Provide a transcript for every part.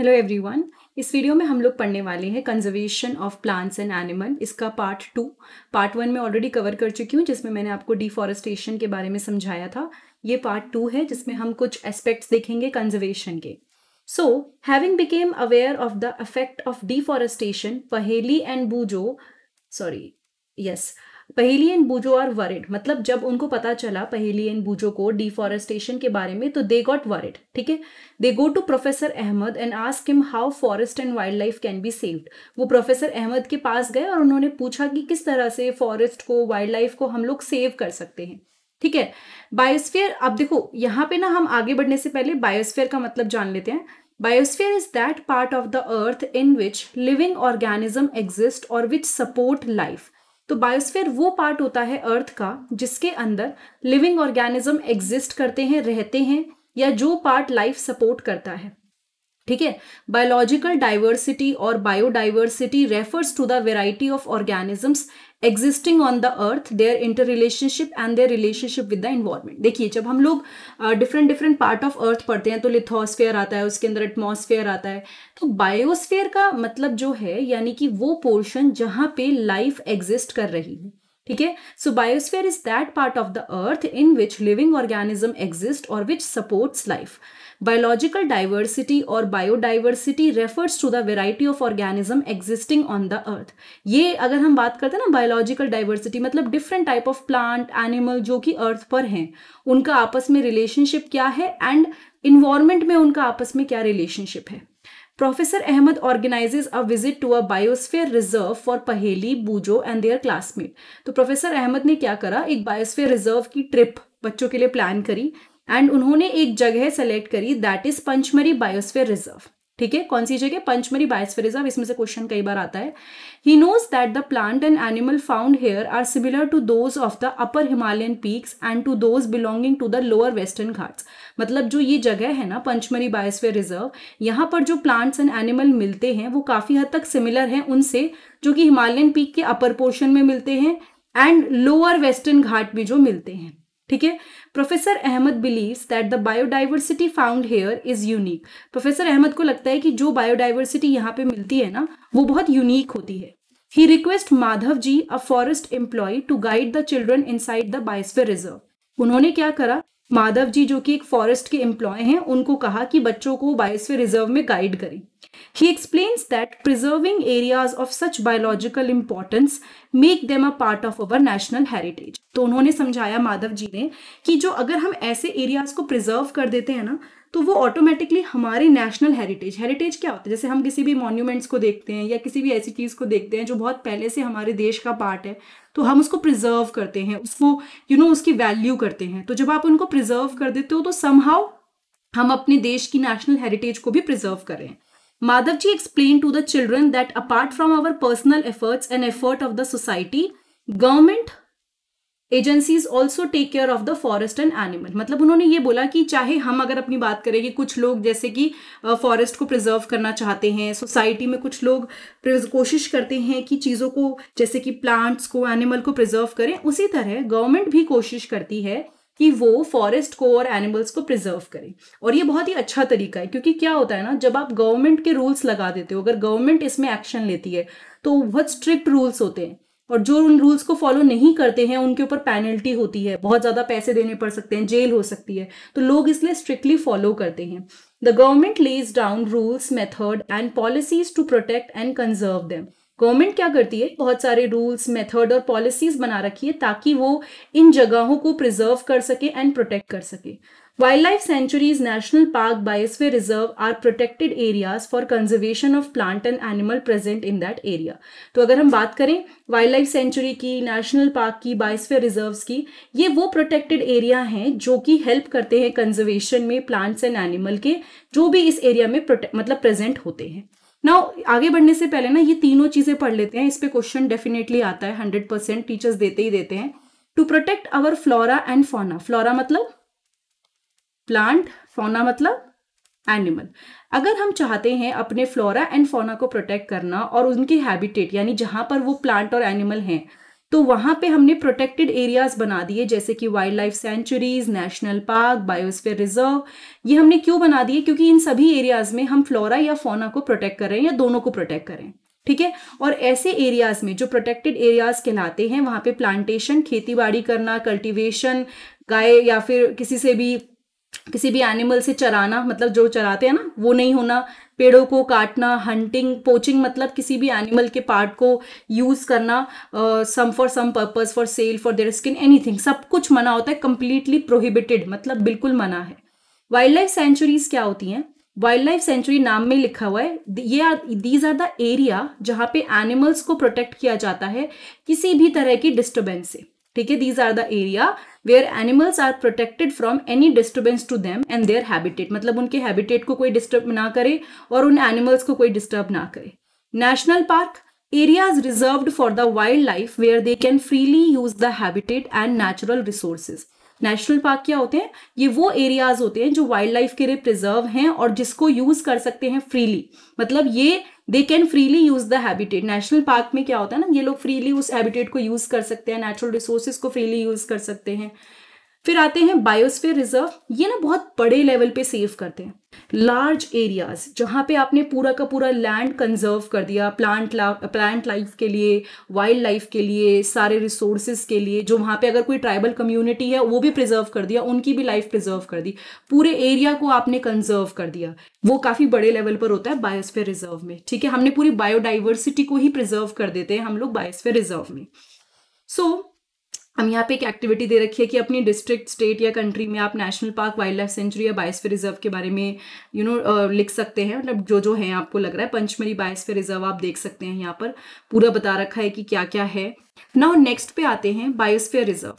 Hello everyone इस video में हम लोग पढ़ने वाले हैं conservation of plants and animal इसका पार्ट टू पार्ट वन में ऑलरेडी कवर कर चुकी हूँ जिसमें मैंने आपको डिफॉरेस्टेशन के बारे में समझाया था ये पार्ट टू है जिसमें हम कुछ एस्पेक्ट्स देखेंगे कंजर्वेशन के so having become aware of the effect of deforestation Paheli and Boojho sorry yes yes, Paheli and Boojho are worried मतलब जब उनको पता चला पहेली एंड बूजो को डिफॉरेस्टेशन के बारे में तो दे गॉट वरिड ठीक है they go to professor Ahmad and ask him how forest and wild life can be saved वो प्रोफेसर अहमद के पास गए और उन्होंने पूछा कि किस तरह से फॉरेस्ट को वाइल्ड लाइफ को हम लोग सेव कर सकते हैं ठीक है बायोस्फेयर अब देखो यहाँ पे ना हम आगे बढ़ने से पहले बायोस्फेयर का मतलब जान लेते हैं biosphere is that part of the earth in which living organism exist और विच सपोर्ट लाइफ तो बायोस्फेयर वो पार्ट होता है अर्थ का जिसके अंदर लिविंग ऑर्गेनिज्म एग्जिस्ट करते हैं रहते हैं या जो पार्ट लाइफ सपोर्ट करता है ठीक है बायोलॉजिकल डाइवर्सिटी और biodiversity refers to the variety of organisms existing on the earth their interrelationship and their relationship with the environment देखिए जब हम लोग different different part of earth पढ़ते हैं तो लिथोस्फेयर आता है उसके अंदर एटमोसफेयर आता है तो बायोस्फेयर का मतलब जो है यानी कि वो पोर्शन जहाँ पे लाइफ एग्जिस्ट कर रही है ठीक है so biosphere is that part of the earth in which living organism exist और which supports life biological diversity और biodiversity refers to the variety of organism existing on the earth ये अगर हम बात करते हैं ना बायोलॉजिकल डाइवर्सिटी मतलब different type of plant animal जो कि अर्थ पर हैं उनका आपस में रिलेशनशिप क्या है एंड इन्वायरमेंट में उनका आपस में क्या रिलेशनशिप है professor Ahmad organises a visit to a biosphere reserve for Paheli Boojho and their classmate तो प्रोफेसर अहमद ने क्या करा एक बायोस्फेयर रिजर्व की ट्रिप बच्चों के लिए प्लान करी एंड उन्होंने एक जगह सेलेक्ट करी that is Pachmarhi biosphere reserve ठीक है कौन सी जगह पंचमरी बायोस्फेयर रिजर्व इसमें से क्वेश्चन कई बार आता है he knows that the plant and animal found here are similar to those of the upper Himalayan peaks and to those belonging to the lower Western Ghats मतलब जो ये जगह है ना पंचमरी बायोस्फेयर रिजर्व यहाँ पर जो प्लांट्स एंड एनिमल मिलते हैं वो काफ़ी हद तक सिमिलर हैं उनसे जो कि हिमालयन पीक के अपर पोर्शन में मिलते हैं एंड लोअर वेस्टर्न घाट में जो मिलते हैं ठीक है professor Ahmad believes that the biodiversity found here is unique professor Ahmad को लगता है कि जो बायोडाइवर्सिटी यहाँ पे मिलती है ना वो बहुत यूनिक होती है he request Madhav ji a forest employ to guide the children inside the biosphere reserve उन्होंने क्या करा माधव जी जो कि एक फॉरेस्ट के एम्प्लॉय हैं उनको कहा कि बच्चों को बायोस्फेयर रिजर्व में गाइड करें He explains that preserving areas of such biological importance make them a part of our national heritage. तो उन्होंने समझाया माधव जी ने कि जो अगर हम ऐसे एरियाज को प्रिजर्व कर देते हैं ना तो वो ऑटोमेटिकली हमारे नेशनल हेरिटेज हेरिटेज क्या होता है जैसे हम किसी भी मॉन्यूमेंट्स को देखते हैं या किसी भी ऐसी चीज़ को देखते हैं जो बहुत पहले से हमारे देश का पार्ट है तो हम उसको प्रिजर्व करते हैं उसको यू नो उसकी वैल्यू करते हैं तो जब आप उनको प्रिजर्व कर देते हो तो समहाउ हम अपने देश की नेशनल हेरिटेज को भी प्रिजर्व करें Madhavji explained to the children that apart from our personal efforts and effort of the society, government agencies also take care of the forest and animal मतलब उन्होंने ये बोला कि चाहे हम अगर अपनी बात करें कि कुछ लोग जैसे कि फॉरेस्ट को प्रिजर्व करना चाहते हैं सोसाइटी में कुछ लोग कोशिश करते हैं कि चीज़ों को जैसे कि प्लांट्स को एनिमल को प्रिजर्व करें उसी तरह गवर्नमेंट भी कोशिश करती है कि वो फॉरेस्ट को और एनिमल्स को प्रिजर्व करें और ये बहुत ही अच्छा तरीका है क्योंकि क्या होता है ना जब आप गवर्नमेंट के रूल्स लगा देते हो अगर गवर्नमेंट इसमें एक्शन लेती है तो बहुत स्ट्रिक्ट रूल्स होते हैं और जो उन रूल्स को फॉलो नहीं करते हैं उनके ऊपर पेनल्टी होती है बहुत ज़्यादा पैसे देने पड़ सकते हैं जेल हो सकती है तो लोग इसलिए स्ट्रिक्टली फॉलो करते हैं the government lays down rules method and policies to protect and conserve them government क्या करती है बहुत सारे रूल्स मेथड और पॉलिसीज बना रखी है ताकि वो इन जगहों को प्रिजर्व कर सके एंड प्रोटेक्ट कर सके wild life sanctuaries national park biosphere reserve are protected areas for conservation of plant and animal present in that area तो अगर हम बात करें वाइल्ड लाइफ सेंचुरी की नेशनल पार्क की बायोस्फीयर रिजर्व्स की ये वो प्रोटेक्टेड एरिया हैं जो कि हेल्प करते हैं कंजर्वेशन में प्लांट्स एंड एनिमल के जो भी इस एरिया में मतलब प्रेजेंट होते हैं ना आगे बढ़ने से पहले ना ये तीनों चीज़ें पढ़ लेते हैं इस पर क्वेश्चन डेफिनेटली आता है हंड्रेड परसेंट टीचर्स देते ही देते हैं to protect our flora and fauna flora मतलब प्लांट फोना मतलब एनिमल अगर हम चाहते हैं अपने फ्लोरा एंड फोना को प्रोटेक्ट करना और उनके हैबिटेट यानी जहां पर वो प्लांट और एनिमल हैं तो वहाँ पे हमने प्रोटेक्टेड एरियाज बना दिए जैसे कि wild life sanctuaries national park biosphere reserve ये हमने क्यों बना दिए क्योंकि इन सभी एरियाज में हम फ्लोरा या फोना को प्रोटेक्ट कर रहे हैं या दोनों को प्रोटेक्ट कर रहे हैं ठीक है और ऐसे एरियाज में जो प्रोटेक्टेड एरियाज कहलाते हैं वहाँ पे प्लांटेशन खेतीबाड़ी करना कल्टीवेशन गाय या फिर किसी से भी किसी भी एनिमल से चराना मतलब जो चराते हैं ना वो नहीं होना पेड़ों को काटना हंटिंग पोचिंग मतलब किसी भी एनिमल के पार्ट को यूज़ करना some for some purpose for sale for their skin anything सब कुछ मना होता है कम्प्लीटली प्रोहिबिटेड मतलब बिल्कुल मना है वाइल्ड लाइफ सेंचुरीज क्या होती हैं वाइल्ड लाइफ सेंचुरी नाम में लिखा हुआ है ये are these are the area जहाँ पे एनिमल्स को प्रोटेक्ट किया जाता है किसी भी तरह की डिस्टर्बेंस से ठीक है these are the area where animals are protected from any disturbance to them and their habitat matlab unke habitat ko koi disturb na kare aur un animals ko koi disturb na kare national park areas reserved for the wildlife where they can freely use the habitat and natural resources national park क्या होते हैं ये वो areas होते हैं जो wild life के लिए प्रिजर्व हैं और जिसको यूज कर सकते हैं फ्रीली मतलब ये they can freely use the habitat national park में क्या होता है ना ये लोग फ्रीली उस हैबिटेट को यूज कर सकते हैं नेचुरल रिसोर्सेज को फ्रीली यूज कर सकते हैं फिर आते हैं बायोस्फीयर रिजर्व ये ना बहुत बड़े लेवल पे सेव करते हैं लार्ज एरियाज जहाँ पे आपने पूरा का पूरा लैंड कंजर्व कर दिया प्लांट ला प्लांट लाइफ के लिए वाइल्ड लाइफ के लिए सारे रिसोर्सेज के लिए जो वहाँ पे अगर कोई ट्राइबल कम्युनिटी है वो भी प्रिजर्व कर दिया उनकी भी लाइफ प्रिजर्व कर दी पूरे एरिया को आपने कंजर्व कर दिया वो काफ़ी बड़े लेवल पर होता है बायोस्फेयर रिजर्व में ठीक है हमने पूरी बायोडाइवर्सिटी को ही प्रिजर्व कर देते हैं हम लोग बायोस्फेयर रिजर्व में सो so, हम यहाँ पे एक एक्टिविटी दे रखी है कि अपनी डिस्ट्रिक्ट स्टेट या कंट्री में आप national park wild life sanctuary या बायोस्फीयर रिजर्व के बारे में यू you नो know, लिख सकते हैं मतलब जो जो है आपको लग रहा है पंचमरी बायोस्फीयर रिजर्व आप देख सकते हैं यहाँ पर पूरा बता रखा है कि क्या क्या है नाउ नेक्स्ट पे आते हैं biosphere reserve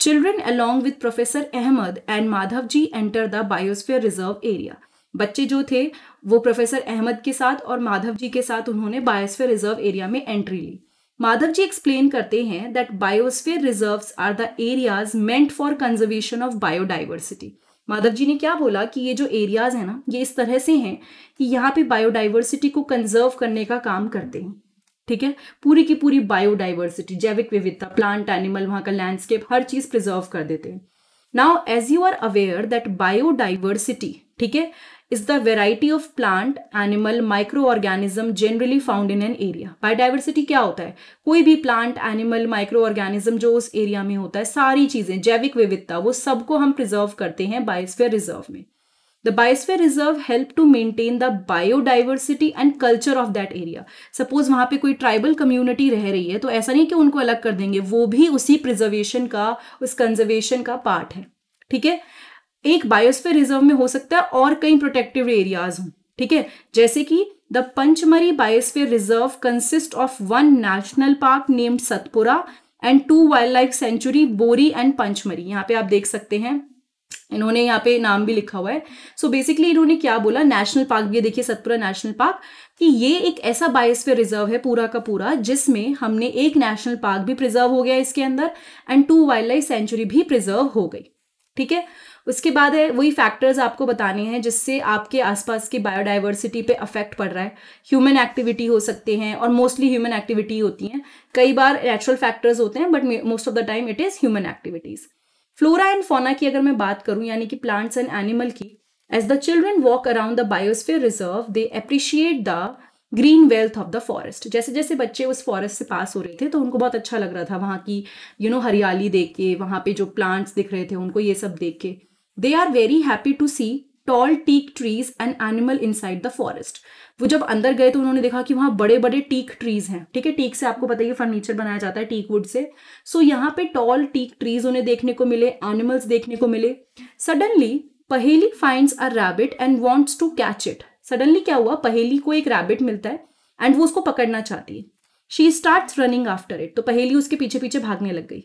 children along with professor Ahmad and Madhav ji enter the biosphere reserve area बच्चे जो थे वो प्रोफेसर अहमद के साथ और माधव जी के साथ उन्होंने बायोस्फीयर रिजर्व एरिया में एंट्री ली माधव जी एक्सप्लेन करते हैं that biosphere reserves are the areas meant for conservation of biodiversity Madhav ji ने क्या बोला कि ये जो एरियाज है ना ये इस तरह से हैं कि यहाँ पे बायोडाइवर्सिटी को कंजर्व करने का काम करते हैं ठीक है पूरी की पूरी बायोडाइवर्सिटी जैविक विविधता प्लांट एनिमल वहां का लैंडस्केप हर चीज़ प्रिजर्व कर देते हैं now as you are aware that biodiversity ठीक है is the variety of plant, animal, microorganism generally found in an area. Biodiversity क्या होता है कोई भी plant, animal, microorganism जो उस area में होता है सारी चीजें जैविक विविधता वो सबको हम preserve करते हैं बायोस्फीयर रिजर्व में The biosphere reserve help to maintain the biodiversity and culture of that area. Suppose वहाँ पे कोई tribal community रह रही है तो ऐसा नहीं कि उनको अलग कर देंगे वो भी उसी preservation का उस conservation का part है ठीक है एक बायोस्फीयर रिजर्व में हो सकता है और कई प्रोटेक्टिव एरियाज हों ठीक है जैसे कि the Pachmarhi biosphere reserve consist of one national park named Satpura and two wild life sanctuary Bori and Pachmarhi यहाँ पे आप देख सकते हैं इन्होंने यहाँ पे नाम भी लिखा हुआ है सो so बेसिकली इन्होंने क्या बोला नेशनल पार्क ये देखिए सतपुरा नेशनल पार्क कि ये एक ऐसा बायोस्फीयर रिजर्व है पूरा का पूरा जिसमें हमने एक नेशनल पार्क भी प्रिजर्व हो गया इसके अंदर and two wild life sanctuary भी प्रिजर्व हो गई ठीक है उसके बाद है वही फैक्टर्स आपको बताने हैं जिससे आपके आसपास की बायोडाइवर्सिटी पे अफेक्ट पड़ रहा है ह्यूमन एक्टिविटी हो सकते हैं और मोस्टली ह्यूमन एक्टिविटी होती हैं कई बार नेचुरल फैक्टर्स होते हैं but most of the time it is human activities flora and fauna की अगर मैं बात करूँ यानी कि प्लांट्स एंड एनिमल की as the children walk around the biosphere reserve they appreciate the green wealth of the forest जैसे जैसे बच्चे उस फॉरेस्ट से पास हो रहे थे तो उनको बहुत अच्छा लग रहा था वहाँ की यू you नो know, हरियाली देख के वहाँ पे जो प्लांट्स दिख रहे थे उनको ये सब देख के they are very happy to see tall teak trees and animal side the forest वो जब अंदर गए तो उन्होंने देखा कि वहां बड़े बड़े टीक ट्रीज हैं ठीक है टीक से आपको पता है फर्नीचर बनाया जाता है teak would say so so, यहाँ पे टॉल टीक ट्रीज उन्हें देखने को मिले एनिमल्स देखने को मिले suddenly Paheli finds a rabbit and wants to catch it suddenly क्या हुआ पहेली को एक रैबिट मिलता है एंड वो उसको पकड़ना चाहती है she start running after it तो पहेली उसके पीछे पीछे भागने लग गई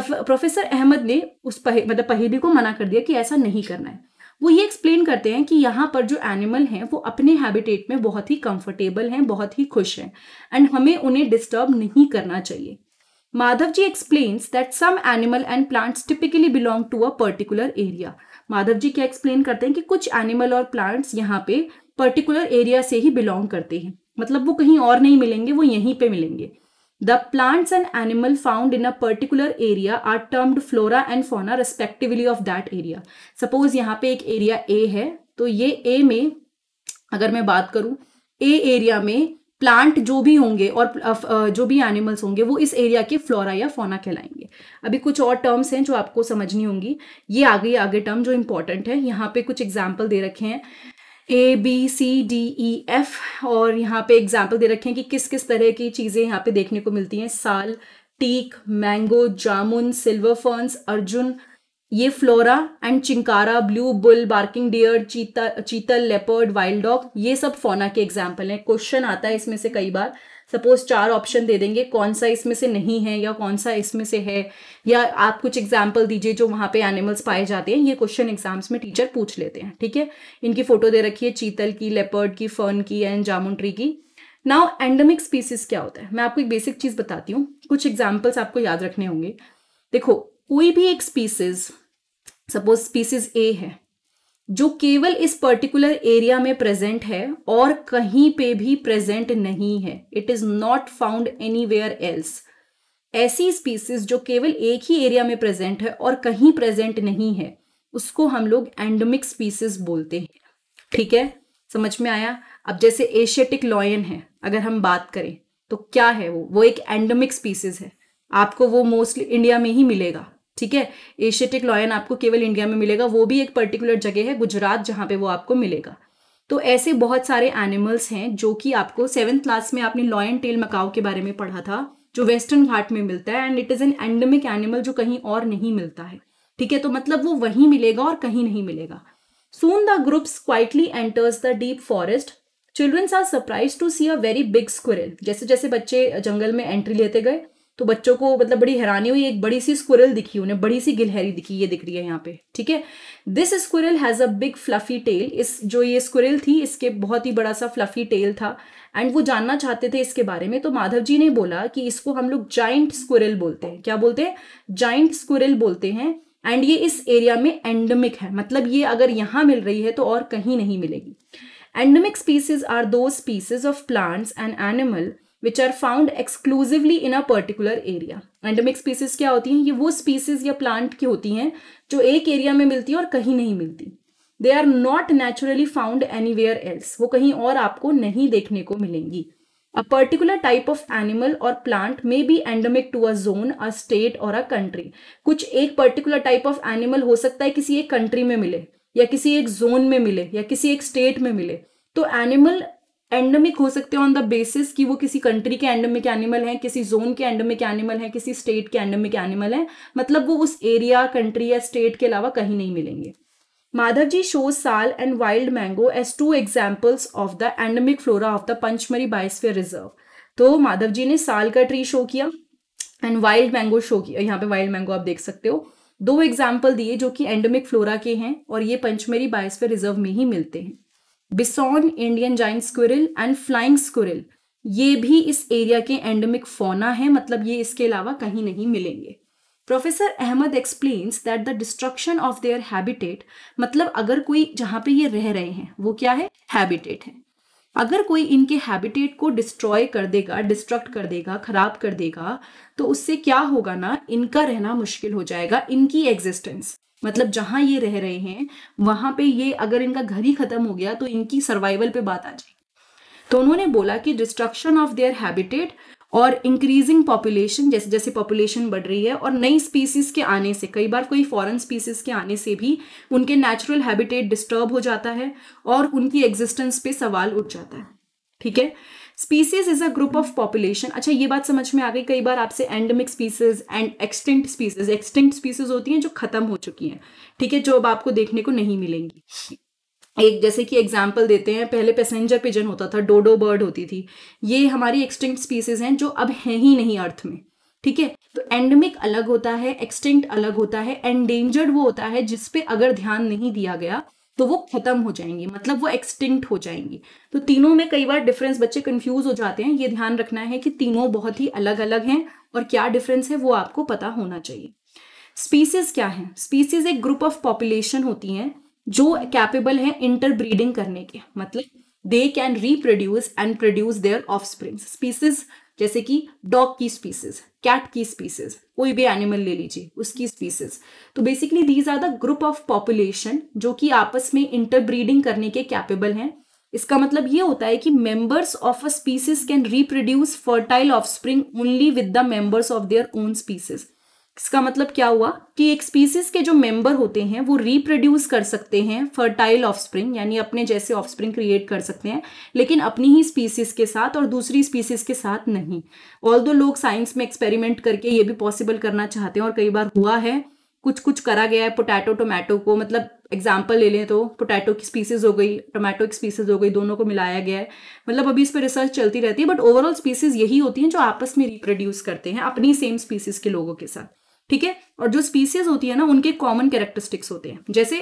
प्रोफेसर अहमद ने उस पहे मतलब पहेली को मना कर दिया कि ऐसा नहीं करना है वो ये एक्सप्लेन करते हैं कि यहाँ पर जो एनिमल हैं वो अपने हैबिटेट में बहुत ही कंफर्टेबल हैं बहुत ही खुश हैं एंड हमें उन्हें डिस्टर्ब नहीं करना चाहिए Madhav ji explains that some animal and plants typically belong to a particular area Madhav ji क्या एक्सप्लेन करते हैं कि कुछ एनिमल और प्लांट्स यहाँ पे पर्टिकुलर एरिया से ही बिलोंग करते हैं मतलब वो कहीं और नहीं मिलेंगे वो यहीं पे मिलेंगे The plants and animal found in a particular area are termed flora and fauna respectively of that area. Suppose यहाँ पे एक area A है तो ये A में अगर मैं बात करूं A एरिया में प्लांट जो भी होंगे और जो भी एनिमल्स होंगे वो इस एरिया के फ्लोरा या फोना कहलाएंगे अभी कुछ और टर्म्स हैं जो आपको समझनी होंगी ये आ गई आगे टर्म जो इंपॉर्टेंट है यहाँ पे कुछ एग्जाम्पल दे रखे हैं A B C D E F और यहाँ पे एग्जाम्पल दे रखे हैं कि किस किस तरह की चीज़ें यहाँ पे देखने को मिलती हैं sal teak mango jamun silver ferns arjun ये flora and chinkara blue bull barking deer cheetah chital leopard wild dog ये सब फोना के एग्जाम्पल हैं क्वेश्चन आता है इसमें से कई बार सपोज चार ऑप्शन दे देंगे कौन सा इसमें से नहीं है या कौन सा इसमें से है या आप कुछ एग्जाम्पल दीजिए जो वहाँ पे एनिमल्स पाए जाते हैं ये क्वेश्चन एग्जाम्स में टीचर पूछ लेते हैं ठीक है इनकी फोटो दे रखी है चीतल की लेपर्ड की फर्न की एंड जामुन ट्री की नाउ एंडमिक स्पीसीज क्या होता है मैं आपको एक बेसिक चीज़ बताती हूँ कुछ एग्जाम्पल्स आपको याद रखने होंगे देखो कोई भी एक स्पीसीज सपोज स्पीसीज ए है जो केवल इस पर्टिकुलर एरिया में प्रेजेंट है और कहीं पे भी प्रेजेंट नहीं है it is not found anywhere else ऐसी स्पीसीज जो केवल एक ही एरिया में प्रेजेंट है और कहीं प्रेजेंट नहीं है उसको हम लोग एंडमिक स्पीसीज बोलते हैं ठीक है समझ में आया अब जैसे एशियाटिक लॉयन है अगर हम बात करें तो क्या है वो वो एक एंडमिक स्पीसीज है आपको वो मोस्टली इंडिया में ही मिलेगा ठीक है एशियाटिक लॉयन आपको केवल इंडिया में मिलेगा वो भी एक पर्टिकुलर जगह है गुजरात जहाँ पे वो आपको मिलेगा तो ऐसे बहुत सारे एनिमल्स हैं जो कि आपको सेवन्थ क्लास में आपने लॉयन टेल मकाओ के बारे में पढ़ा था जो वेस्टर्न घाट में मिलता है and it is an endemic animal जो कहीं और नहीं मिलता है ठीक है तो मतलब वो वहीं मिलेगा और कहीं नहीं मिलेगा soon the groups quietly enters the deep forest childrens are surprise to see a very big squirrel जैसे जैसे बच्चे जंगल में एंट्री लेते गए तो बच्चों को मतलब बड़ी हैरानी हुई एक बड़ी सी स्क्विरल दिखी उन्हें बड़ी सी गिलहरी दिखी ये दिख रही है यहाँ पे ठीक है this squirrel has a big fluffy tail इस जो ये स्क्विरल थी इसके बहुत ही बड़ा सा फ्लफी टेल था एंड वो जानना चाहते थे इसके बारे में तो माधव जी ने बोला कि इसको हम लोग जाइंट स्क्विरल बोलते हैं क्या बोलते हैं जाइंट स्क्विरल बोलते हैं एंड ये इस एरिया में एंडमिक है मतलब ये अगर यहाँ मिल रही है तो और कहीं नहीं मिलेगी endemic species are those species of plants and animal which are found exclusively in a particular area endemic species क्या होती हैं ये वो स्पीसीज या प्लांट की होती हैं जो एक एरिया में मिलती है और कहीं नहीं मिलती they are not naturally found anywhere else वो कहीं और आपको नहीं देखने को मिलेंगी a particular type of animal और plant may be endemic to a zone a state or a country कुछ एक पर्टिकुलर टाइप ऑफ एनिमल हो सकता है किसी एक कंट्री में मिले या किसी एक जोन में मिले या किसी एक स्टेट में मिले तो एनिमल एंडमिक हो सकते हैं ऑन द बेसिस कि वो किसी कंट्री के एंडमिक एनिमल हैं किसी जोन के एंडमिक एनिमल हैं किसी स्टेट के एंडमिक एनिमल हैं मतलब वो उस एरिया कंट्री या स्टेट के अलावा कहीं नहीं मिलेंगे Madhav ji show sal and wild mango as two examples of the endemic flora of the Pachmarhi biosphere reserve तो माधव जी ने साल का ट्री शो किया एंड वाइल्ड मैंगो शो किया यहाँ पे वाइल्ड मैंगो आप देख सकते हो दो एग्जाम्पल दिए जो कि एंडमिक फ्लोरा के हैं और ये पंचमरी बायोस्फीयर रिजर्व में ही मिलते हैं bison Indian giant squirrel and flying squirrel ये भी इस एरिया के एंडेमिक फोना है मतलब ये इसके अलावा कहीं नहीं मिलेंगे professor Ahmad explains that the destruction of their habitat मतलब अगर कोई जहाँ पे ये रह रहे हैं वो क्या है हैबिटेट है अगर कोई इनके हैबिटेट को डिस्ट्रॉय कर देगा डिस्ट्रक्ट कर देगा खराब कर देगा तो उससे क्या होगा ना इनका रहना मुश्किल हो जाएगा इनकी एग्जिस्टेंस मतलब जहाँ ये रह रहे हैं वहाँ पे ये अगर इनका घर ही खत्म हो गया तो इनकी सर्वाइवल पे बात आ जाएगी तो उन्होंने बोला कि डिस्ट्रक्शन ऑफ देयर हैबिटेट और इंक्रीजिंग पॉपुलेशन जैसे जैसे पॉपुलेशन बढ़ रही है और नई स्पीसीज के आने से कई बार कोई फॉरेन स्पीसीज के आने से भी उनके नेचुरल हैबिटेट डिस्टर्ब हो जाता है और उनकी एग्जिस्टेंस पे सवाल उठ जाता है ठीक है species is a group of population अच्छा ये बात समझ में आ गई कई बार आपसे endemic species and extinct species extinct species होती हैं जो खत्म हो चुकी हैं ठीक है जो अब आपको देखने को नहीं मिलेंगी एक जैसे कि एग्जाम्पल देते हैं पहले पैसेंजर पिजन होता था डोडो बर्ड होती थी ये हमारी एक्सटिंक्ट स्पीसीज हैं जो अब हैं ही नहीं अर्थ में ठीक है तो एंडमिक अलग होता है एक्सटिंक्ट अलग होता है एंडेंजर्ड वो होता है जिसपे अगर ध्यान नहीं दिया गया तो वो खत्म हो जाएंगी मतलब वो एक्सटिंक्ट हो जाएंगी तो तीनों में कई बार डिफरेंस बच्चे कंफ्यूज हो जाते हैं ये ध्यान रखना है कि तीनों बहुत ही अलग अलग हैं और क्या डिफरेंस है वो आपको पता होना चाहिए स्पीसीज क्या है स्पीसीज एक ग्रुप ऑफ पॉपुलेशन होती हैं जो कैपेबल है इंटरब्रीडिंग करने के मतलब they can reproduce and produce their offsprings species जैसे कि डॉग की स्पीसीज कैट की स्पीसीज कोई भी एनिमल ले लीजिए उसकी स्पीसीज तो basically these are the group of population जो कि आपस में इंटरब्रीडिंग करने के कैपेबल हैं इसका मतलब ये होता है कि members of a species can reproduce fertile offspring only with the members of their own species इसका मतलब क्या हुआ कि एक स्पीसीज के जो मेंबर होते हैं वो रिप्रोड्यूस कर सकते हैं फर्टाइल ऑफस्प्रिंग यानी अपने जैसे ऑफस्प्रिंग क्रिएट कर सकते हैं लेकिन अपनी ही स्पीसीज के साथ और दूसरी स्पीसीज के साथ नहीं ऑल दो लोग साइंस में एक्सपेरिमेंट करके ये भी पॉसिबल करना चाहते हैं और कई बार हुआ है कुछ कुछ करा गया है पोटैटो टोमेटो को मतलब एग्जाम्पल ले लें तो पोटैटो की स्पीसीज हो गई टोमेटो की स्पीसीज हो गई दोनों को मिलाया गया है मतलब अभी इस पर रिसर्च चलती रहती है बट ओवरऑल स्पीसीज यही होती हैं जो आपस में रिप्रोड्यूस करते हैं अपनी सेम स्पीसीज के लोगों के साथ ठीक है और जो स्पीसीज होती है ना उनके कॉमन कैरेक्टरिस्टिक्स होते हैं जैसे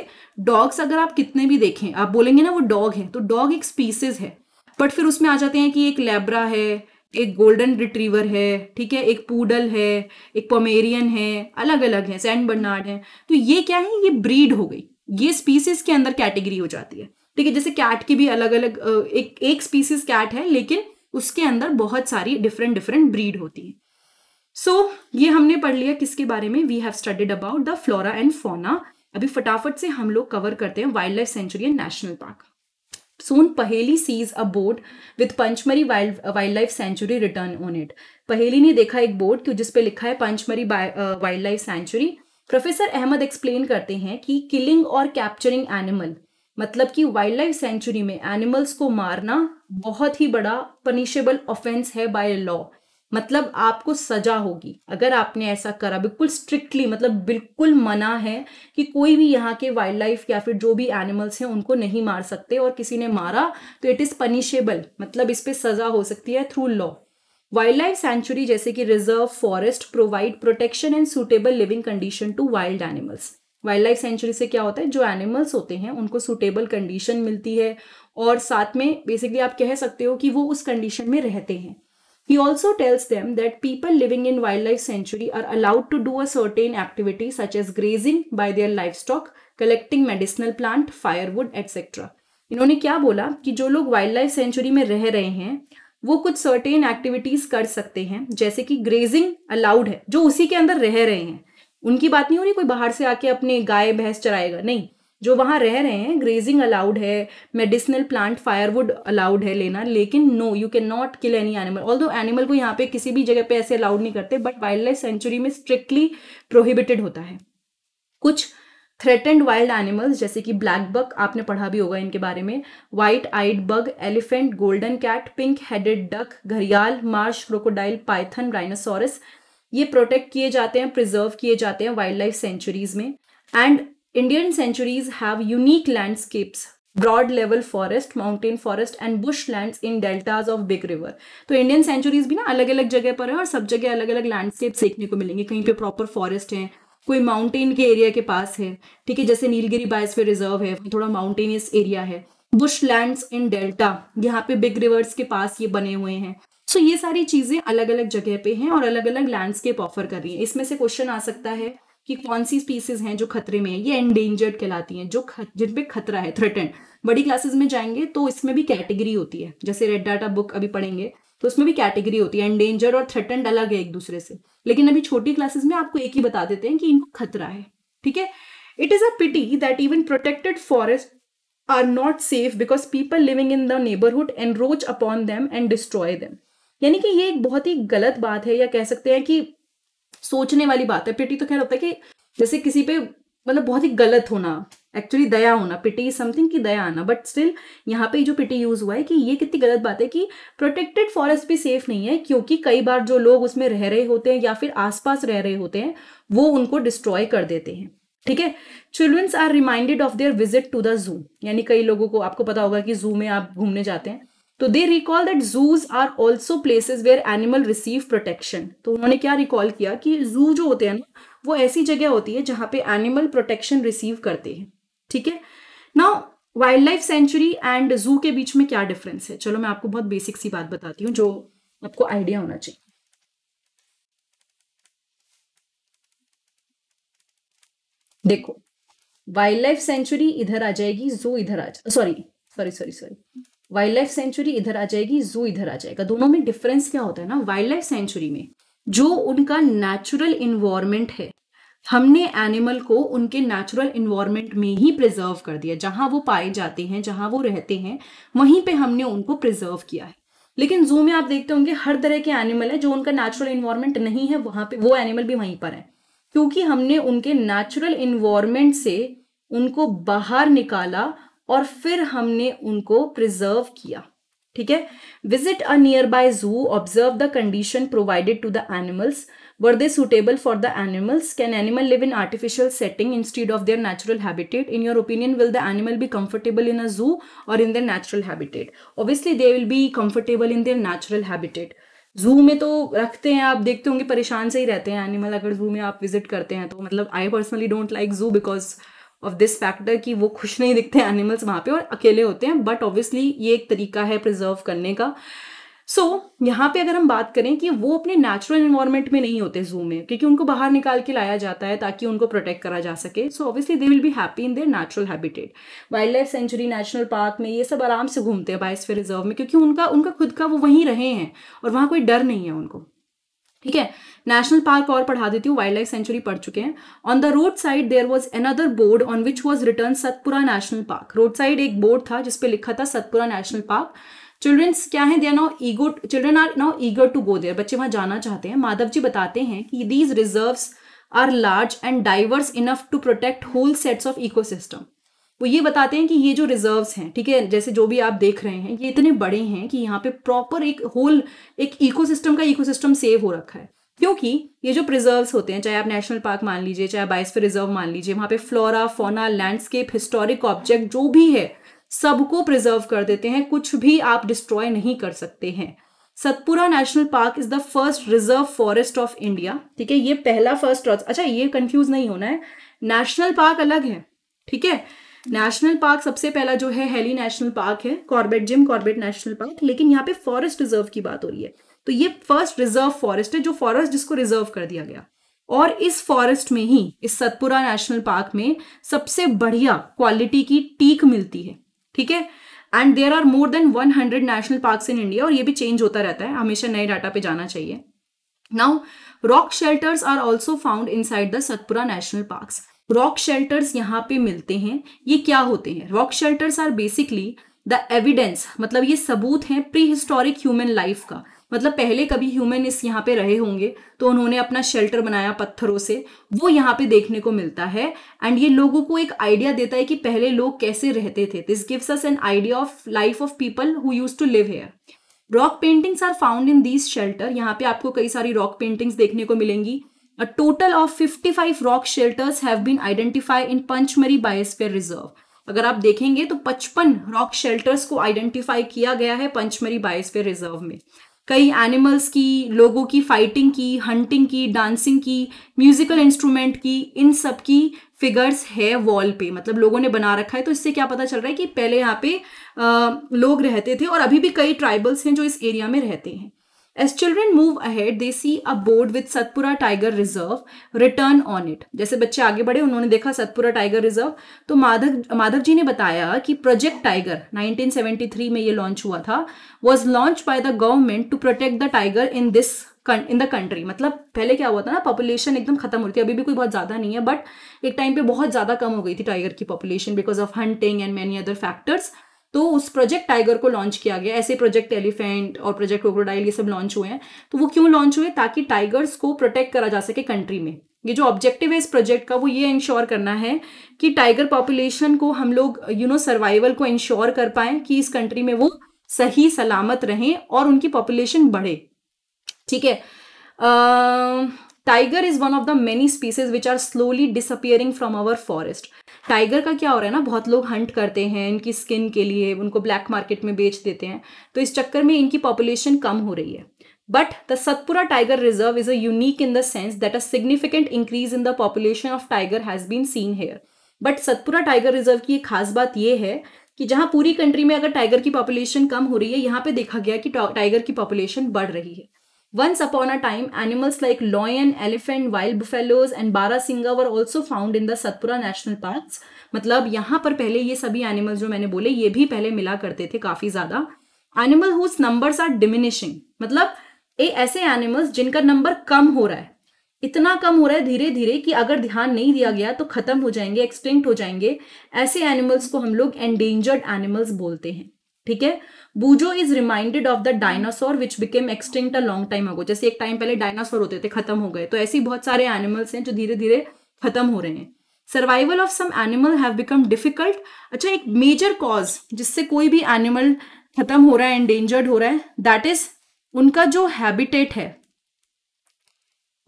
डॉग्स अगर आप कितने भी देखें आप बोलेंगे ना वो डॉग है तो डॉग एक स्पीसीज है बट फिर उसमें आ जाते हैं कि एक लेब्रा है एक गोल्डन रिट्रीवर है ठीक है एक पूडल है एक पमेरियन है अलग अलग है सैंड बर्नार्ड है तो ये क्या है ये ब्रीड हो गई ये स्पीसीज के अंदर कैटेगरी हो जाती है ठीक है जैसे कैट की भी अलग अलग एक एक स्पीसीज कैट है लेकिन उसके अंदर बहुत सारी डिफरेंट डिफरेंट ब्रीड होती है सो so, ये हमने पढ़ लिया किसके बारे में we have studied about the flora and fauna अभी फटाफट से हम लोग कवर करते हैं wild life sanctuary and national park soon Paheli sees a board with Pachmarhi wild wild life sanctuary written on it Paheli ने देखा एक बोर्ड जिस पे लिखा है Pachmarhi wild life sanctuary professor Ahmad explain करते हैं कि किलिंग और कैप्चरिंग एनिमल मतलब कि वाइल्ड लाइफ सेंचुरी में एनिमल्स को मारना बहुत ही बड़ा पनिशेबल ऑफेंस है बाय लॉ मतलब आपको सजा होगी अगर आपने ऐसा करा बिल्कुल स्ट्रिक्टली मतलब बिल्कुल मना है कि कोई भी यहाँ के वाइल्ड लाइफ या फिर जो भी एनिमल्स हैं उनको नहीं मार सकते और किसी ने मारा तो इट इज़ पनिशेबल मतलब इस पर सज़ा हो सकती है through law wild life sanctuary जैसे कि reserve forest provide protection and suitable living condition to wild animals wild life sanctuary से क्या होता है जो एनिमल्स होते हैं उनको सुटेबल कंडीशन मिलती है और साथ में बेसिकली आप कह सकते हो कि वो उस कंडीशन में रहते हैं He also tells them that people living in wildlife sanctuary are allowed to do a certain activity such as grazing by their livestock, collecting medicinal plant, firewood, etc. इन्होंने क्या बोला कि जो लोग वाइल्ड लाइफ सेंचुरी में रह रहे हैं वो कुछ सर्टेन एक्टिविटीज कर सकते हैं जैसे कि ग्रेजिंग अलाउड है जो उसी के अंदर रह रहे हैं उनकी बात नहीं हो रही कोई बाहर से आके अपने गाय भैंस चराएगा नहीं जो वहाँ रह रहे हैं ग्रेजिंग अलाउड है मेडिसिनल प्लांट फायरवुड अलाउड है लेना लेकिन no you can not kill any animal although animal को यहाँ पे किसी भी जगह पे ऐसे अलाउड नहीं करते बट वाइल्ड लाइफ सेंचुरी में स्ट्रिक्टली प्रोहिबिटेड होता है कुछ थ्रेटेंड वाइल्ड एनिमल्स जैसे कि ब्लैक बग आपने पढ़ा भी होगा इनके बारे में white eyed buck elephant golden cat pink headed duck gharial marsh crocodile python rhinoceros ये प्रोटेक्ट किए जाते हैं प्रिजर्व किए जाते हैं वाइल्ड लाइफ सेंचुरीज में and Indian sanctuaries have unique landscapes broad level forest mountain forest and bush land in deltas of big river तो Indian sanctuaries भी ना अलग अलग जगह पर है और सब जगह अलग अलग लैंडस्केप देखने को मिलेंगे कहीं पे प्रॉपर फॉरेस्ट है कोई माउंटेन के एरिया के पास है ठीक है जैसे नीलगिरी बायोस्फीयर रिजर्व है थोड़ा माउंटेनियस एरिया है बुश लैंड इन डेल्टा यहाँ पे बिग रिवर्स के पास ये बने हुए हैं सो so, ये सारी चीजें अलग अलग जगह पे हैं और अलग अलग लैंडस्केप ऑफर कर रही है इसमें से क्वेश्चन आ सकता है कि कौन सी स्पीसीज हैं जो खतरे में है ये एंडेंजर्ड कहलाती हैं जो जिन पे खतरा है थ्रेटन बड़ी क्लासेस में जाएंगे तो इसमें भी कैटेगरी होती है जैसे रेड डाटा बुक अभी पढ़ेंगे तो उसमें भी कैटेगरी होती है एंडेंजर्ड और थ्रेटन अलग है एक दूसरे से लेकिन अभी छोटी क्लासेस में आपको एक ही बता देते हैं कि इनको खतरा है ठीक है it is a pity that even protected forest are not safe because people living in the neighbourhood encroach upon them and destroy them यानी कि ये एक बहुत ही गलत बात है या कह सकते हैं कि सोचने वाली बात है पिटी तो खैर होता है कि जैसे किसी पे मतलब बहुत ही गलत होना एक्चुअली दया होना पिटी इज समथिंग की दया आना बट स्टिल यहाँ पे जो पिटी यूज हुआ है कि ये कितनी गलत बात है कि प्रोटेक्टेड फॉरेस्ट भी सेफ नहीं है क्योंकि कई बार जो लोग उसमें रह रहे होते हैं या फिर आसपास रह रहे होते हैं वो उनको डिस्ट्रॉय कर देते हैं ठीक है children's are reminded of their visit to the zoo यानी कई लोगों को आपको पता होगा कि जू में आप घूमने जाते हैं तो they recall that zoos are also places where animal receive protection तो उन्होंने क्या रिकॉल किया कि जू जो होते हैं ना वो ऐसी जगह होती है जहाँ पे एनिमल प्रोटेक्शन रिसीव करते हैं ठीक है now wild life sanctuary and zoo के बीच में क्या डिफरेंस है चलो मैं आपको बहुत बेसिक सी बात बताती हूँ जो आपको आइडिया होना चाहिए देखो वाइल्ड लाइफ सेंचुरी इधर आ जाएगी जू इधर आ जा sorry sorry sorry sorry wild life sanctuary इधर आ जाएगी जू इधर आ जाएगा दोनों में डिफरेंस क्या होता है ना वाइल्ड लाइफ सेंचुरी में जो उनका नेचुरल इन्वायरमेंट है हमने एनिमल को उनके नेचुरल इन्वायरमेंट में ही प्रिजर्व कर दिया जहाँ वो पाए जाते हैं जहाँ वो रहते हैं वहीं पे हमने उनको प्रिजर्व किया है लेकिन जू में आप देखते होंगे हर तरह के एनिमल है जो उनका नेचुरल इन्वायरमेंट नहीं है वहां पे वो एनिमल भी वहीं पर है क्योंकि हमने उनके नेचुरल इन्वायरमेंट से उनको बाहर निकाला और फिर हमने उनको प्रिजर्व किया ठीक है visit a nearby zoo observe the condition provided to the animals were they suitable for the animals can animal live in artificial setting instead of their natural habitat in your opinion will the animal be comfortable in a zoo और in their natural habitat obviously they will be comfortable in their natural habitat zoo में तो रखते हैं आप देखते होंगे परेशान से ही रहते हैं एनिमल अगर जू में आप विजिट करते हैं तो मतलब I personally don't like zoo because of this factor कि वो खुश नहीं दिखते हैं एनिमल्स वहाँ पे और अकेले होते हैं बट ऑब्वियसली ये एक तरीका है प्रिजर्व करने का सो so, यहाँ पे अगर हम बात करें कि वो अपने नेचुरल इन्वायरमेंट में नहीं होते जू में क्योंकि उनको बाहर निकाल के लाया जाता है ताकि उनको प्रोटेक्ट करा जा सके so obviously they will be happy in their natural habitat wild life sanctuary national park में ये सब आराम से घूमते हैं बायोस्फीयर रिजर्व में क्योंकि उनका उनका खुद का वो वहीं रहे हैं और वहाँ कोई डर नहीं है उनको ठीक है नेशनल पार्क और पढ़ा देती हूँ वाइल्ड लाइफ सेंचुरी पढ़ चुके हैं on the roadside there was another board on which was written Satpura national park roadside एक बोर्ड था जिसपे लिखा था सतपुरा नेशनल पार्क चिल्ड्रेन क्या है दे आर नाउ ईगो children are now eager to go there बच्चे वहां जाना चाहते हैं माधव जी बताते हैं कि these reserve are large and diverse enough to protect whole sets of ecosystem वो ये बताते हैं कि ये जो रिजर्व्स हैं ठीक है जैसे जो भी आप देख रहे हैं ये इतने बड़े हैं कि यहाँ पे प्रॉपर एक होल एक इकोसिस्टम का इकोसिस्टम सेव हो रखा है क्योंकि ये जो प्रिजर्व्स होते हैं चाहे आप नेशनल पार्क मान लीजिए चाहे बाइसफे रिजर्व मान लीजिए वहाँ पे flora fauna landscape historic object जो भी है सबको प्रिजर्व कर देते हैं कुछ भी आप डिस्ट्रॉय नहीं कर सकते हैं Satpura national park is the first reserve forest of India ठीक है ये पहला फर्स्ट अच्छा ये कंफ्यूज नहीं होना है नेशनल पार्क अलग है ठीक है नेशनल पार्क सबसे पहला जो है हेली नेशनल पार्क है Corbett Jim Corbett national park लेकिन यहाँ पे फॉरेस्ट रिजर्व की बात हो रही है तो ये फर्स्ट रिजर्व फॉरेस्ट है जो फॉरेस्ट जिसको रिजर्व कर दिया गया और इस फॉरेस्ट में ही इस सतपुरा नेशनल पार्क में सबसे बढ़िया क्वालिटी की टीक मिलती है ठीक है and there are more than 100 national park in India और ये भी चेंज होता रहता है हमेशा नए डाटा पे जाना चाहिए now rock shelters are also found inside the Satpura national park rock shelters यहाँ पे मिलते हैं ये क्या होते हैं rock shelters are basically the evidence मतलब ये सबूत हैं प्री हिस्टोरिक ह्यूमन लाइफ का मतलब पहले कभी ह्यूमन इस यहाँ पे रहे होंगे तो उन्होंने अपना शेल्टर बनाया पत्थरों से वो यहाँ पे देखने को मिलता है एंड ये लोगों को एक आइडिया देता है कि पहले लोग कैसे रहते थे this gives us an idea of life of people who use to live here rock paintings are found in these shelter यहाँ पे आपको कई सारी रॉक पेंटिंग्स देखने को मिलेंगी A total of 55 rock shelters have been identified in Panchmari Biosphere Reserve. अगर आप देखेंगे तो 55 रॉक शेल्टर्स को आइडेंटिफाई किया गया है पंचमरी बायोस्फीयर रिजर्व में कई एनिमल्स की लोगों की फाइटिंग की हंटिंग की डांसिंग की म्यूजिकल इंस्ट्रूमेंट की इन सब की फिगर्स है वॉल पे मतलब लोगों ने बना रखा है तो इससे क्या पता चल रहा है कि पहले यहाँ पे आ, लोग रहते थे और अभी भी कई ट्राइबल्स हैं जो इस एरिया में रहते हैं as children move ahead they see a board with Satpura tiger reserve written on it जैसे बच्चे आगे बढ़े उन्होंने देखा सतपुरा टाइगर रिजर्व तो माधव माधव जी ने बताया कि प्रोजेक्ट टाइगर 1973 में ये लॉन्च हुआ था was launch by the government to protect the tiger in this in the country मतलब पहले क्या हुआ था ना पॉपुलेशन एकदम खत्म होती है अभी भी कोई बहुत ज़्यादा नहीं है बट एक टाइम पे बहुत ज़्यादा कम हो गई थी टाइगर की population because of hunting and many other factors तो उस प्रोजेक्ट टाइगर को लॉन्च किया गया ऐसे प्रोजेक्ट एलिफेंट और प्रोजेक्ट क्रोकोडाइल ये सब लॉन्च हुए हैं तो वो क्यों लॉन्च हुए ताकि टाइगर्स को प्रोटेक्ट करा जा सके कंट्री में ये जो ऑब्जेक्टिव है इस प्रोजेक्ट का वो ये इंश्योर करना है कि टाइगर पॉपुलेशन को हम लोग यू नो सर्वाइवल को इंश्योर कर पाए कि इस कंट्री में वो सही सलामत रहें और उनकी पॉपुलेशन बढ़े ठीक है tiger is one of the many species which are slowly disappearing from our forest tiger का क्या हो रहा है ना बहुत लोग हंट करते हैं इनकी स्किन के लिए उनको ब्लैक मार्केट में बेच देते हैं तो इस चक्कर में इनकी पॉपुलेशन कम हो रही है but the Satpura tiger reserve is a in the sense that a significant increase in the population of tiger has been seen here but Satpura tiger reserve की एक खास बात यह है कि जहाँ पूरी कंट्री में अगर टाइगर की पॉपुलेशन कम हो रही है यहाँ पे देखा गया कि टाइगर की पॉपुलेशन बढ़ रही है Once upon a time, animals like lion, elephant, wild buffaloes and barasingha were also found in the Satpura National Parks. मतलब यहाँ पर पहले ये सभी एनिमल्स जो मैंने बोले ये भी पहले मिला करते थे काफी ज्यादा animal whose numbers are diminishing मतलब ए ऐसे एनिमल्स जिनका नंबर कम हो रहा है इतना कम हो रहा है धीरे धीरे कि अगर ध्यान नहीं दिया गया तो खत्म हो जाएंगे एक्सटिंक्ट हो जाएंगे ऐसे एनिमल्स को हम लोग एंडेंजर्ड एनिमल्स बोलते हैं ठीक है Boojho is reminded of the dinosaur which became extinct a long time ago जैसे एक टाइम पहले डायनासोर होते थे खत्म हो गए तो ऐसे बहुत सारे एनिमल्स हैं जो धीरे धीरे खत्म हो रहे हैं survival of some animal have become difficult अच्छा एक मेजर कॉज जिससे कोई भी एनिमल खत्म हो रहा है एंडेंजर्ड हो रहा है दैट इज उनका जो हैबिटेट है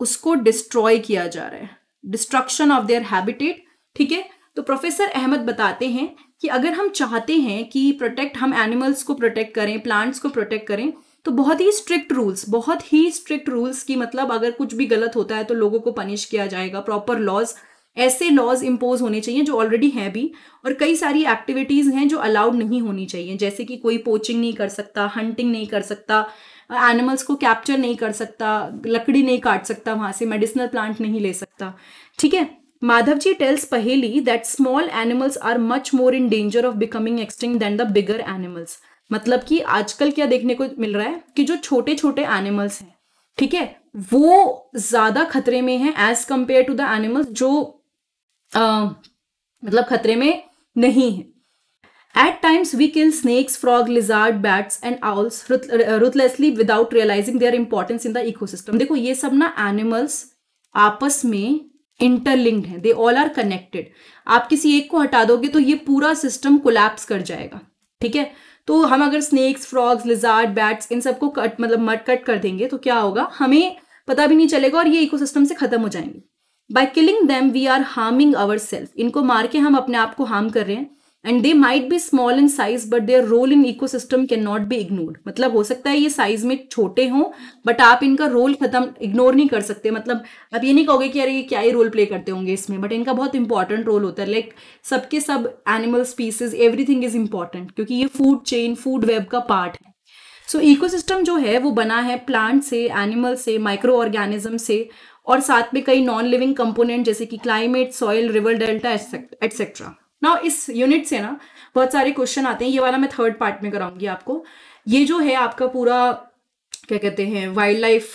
उसको डिस्ट्रॉय किया जा रहा है डिस्ट्रक्शन ऑफ देयर हैबिटेट ठीक है तो प्रोफेसर अहमद बताते हैं कि अगर हम चाहते हैं कि प्रोटेक्ट हम एनिमल्स को प्रोटेक्ट करें प्लांट्स को प्रोटेक्ट करें तो बहुत ही स्ट्रिक्ट रूल्स बहुत ही स्ट्रिक्ट रूल्स की मतलब अगर कुछ भी गलत होता है तो लोगों को पनिश किया जाएगा प्रॉपर लॉज ऐसे लॉज इम्पोज होने चाहिए जो ऑलरेडी हैं भी और कई सारी एक्टिविटीज़ हैं जो अलाउड नहीं होनी चाहिए जैसे कि कोई पोचिंग नहीं कर सकता हंटिंग नहीं कर सकता एनिमल्स को कैप्चर नहीं कर सकता लकड़ी नहीं काट सकता वहाँ से मेडिसिनल प्लांट नहीं ले सकता ठीक है Madhavji tells Paheli that small animals are much more in danger of becoming extinct than the bigger animals. मतलब कि आजकल क्या देखने को मिल रहा है कि जो छोटे छोटे एनिमल्स हैं ठीक है वो ज्यादा खतरे में हैं as compare to the animals जो आ, मतलब खतरे में नहीं है At times, we kill snakes, frog, lizard, bats and owls ruthlessly without realizing their importance in the ecosystem. देखो ये सब ना animals आपस में इंटरलिंक्ड है दे ऑल आर कनेक्टेड आप किसी एक को हटा दोगे तो ये पूरा सिस्टम कोलैप्स कर जाएगा ठीक है तो हम अगर स्नेक्स फ्रॉग्स लिजार्ड बैट्स इन सबको कट मतलब मट कट कर देंगे तो क्या होगा हमें पता भी नहीं चलेगा और ये इकोसिस्टम से खत्म हो जाएंगे by killing them we are harming our self इनको मार के हम अपने आप को हार्म कर रहे हैं and they might be small in size but their role in ecosystem can not be ignored मतलब हो सकता है ये साइज में छोटे हों बट आप इनका रोल खत्म इग्नोर नहीं कर सकते मतलब आप ये नहीं कहोगे कि अरे ये क्या ही रोल प्ले करते होंगे इसमें बट इनका बहुत इंपॉर्टेंट रोल होता है लाइक like, सबके सब animal species everything is important क्योंकि ये फूड चेन फूड वेब का पार्ट है सो so, सिस्टम जो है वो बना है प्लांट से एनिमल से माइक्रो ऑर्गेनिज्म से और साथ में कई नॉन लिविंग कंपोनेंट जैसे कि climate soil river delta etcetera ना इस यूनिट से ना बहुत सारे क्वेश्चन आते हैं ये वाला मैं थर्ड पार्ट में कराऊंगी आपको ये जो है आपका पूरा क्या कहते हैं वाइल्ड लाइफ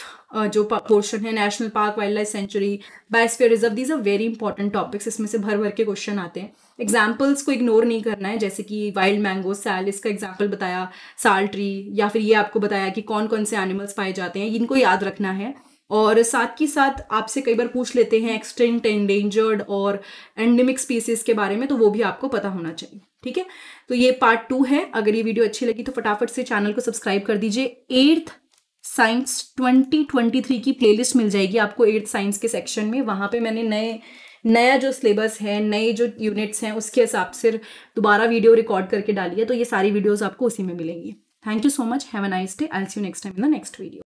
जो पोर्शन है national park wild life sanctuary biosphere reserve these are very important topics इसमें से भर भर के क्वेश्चन आते हैं एग्जाम्पल्स को इग्नोर नहीं करना है जैसे कि वाइल्ड मैंगो सैल इसका एग्जाम्पल बताया साल ट्री या फिर ये आपको बताया कि कौन कौन से एनिमल्स पाए जाते हैं इनको याद रखना है और साथ ही साथ आपसे कई बार पूछ लेते हैं एक्सटेंट एंडेंजर्ड और एंडेमिक स्पीसीज के बारे में तो वो भी आपको पता होना चाहिए ठीक है तो ये पार्ट टू है अगर ये वीडियो अच्छी लगी तो फटाफट से चैनल को सब्सक्राइब कर दीजिए एट्थ साइंस 2023 की प्लेलिस्ट मिल जाएगी आपको एट्थ साइंस के सेक्शन में वहाँ पे मैंने नए नया जो सिलेबस है नए जो यूनिट्स हैं उसके हिसाब से दोबारा वीडियो रिकॉर्ड करके डाली है तो ये सारी वीडियोज़ आपको उसी में मिलेंगी thank you so much have a nice day I see you next time in the next video